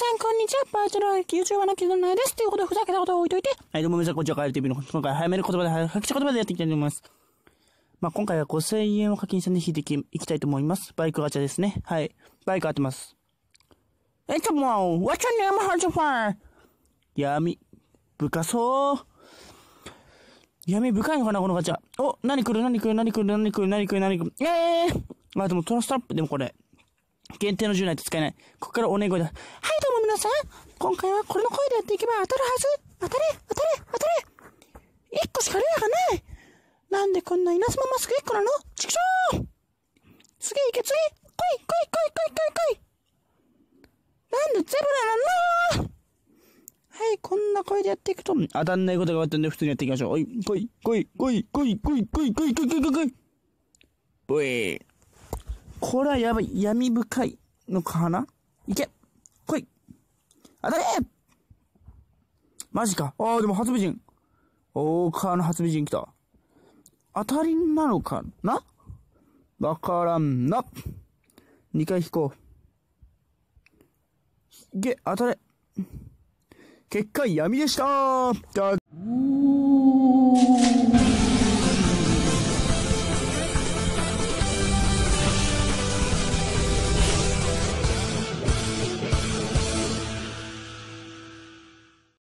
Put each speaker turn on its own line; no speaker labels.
さん、こんにちは。バーチャル YouTuber の木どなです。ということで、ふざけたことを置いといて。はい、どうも、みなさん、こんにちは。
カエル TV の、今回、早める言葉で、早口言葉でやっていきたいと思います。まあ、今回は5000円を課金したで引いていきいきたいと思います。バイクガチャですね。はい。バイク当てます。えっと、もう、What's your name, how's your fire? 闇、深そう。闇深いのかな、このガチャ。お、何来る、何来る、何来る、何来る、何来る、何来る。
えー
あ、でもトラストラップ、でもこれ。限定の10ないと使えない。ここからお願いだ。はい、ど
うも皆さん。今回はこれの声でやっていけば当たるはず。当たれ、当たれ、当たれ。一個しかレアがない。なんでこんな稲妻マスク一個なのちくしょうすげえいけつ来い来い来い来い来い来いなんでゼブラなのはい、こんな声でやっていくと、
当たんないことが分かったんで、普通にやっていきましょう。おい、来い、来い、来い、来い、来い、来い、来い、来い、来い、来い、来い。これはやばい。闇深いのかないけ来い当たれマジか。ああ、でも初美人。おー、川の初美人来た。当たりなのかなわからんな。二回引こう。いけ、当たれ。結果、闇でしたー